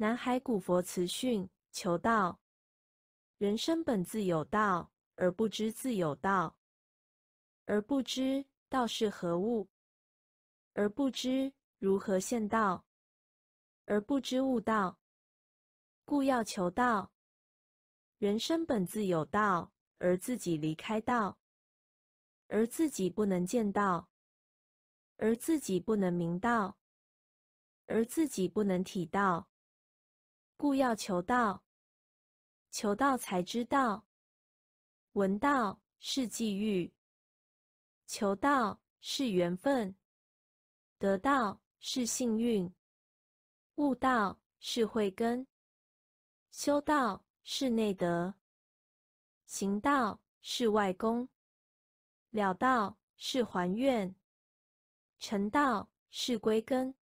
南海古佛慈训：求道，人生本自有道，而不知自有道，而不知道是何物，而不知如何现道，而不知悟道，故要求道。人生本自有道，而自己离开道，而自己不能见道，而自己不能明道，而自己不能体道。故要求道，求道才知道；闻道是际遇，求道是缘分，得道是幸运，悟道是慧根，修道是内德，行道是外功，了道是还愿，成道是归根。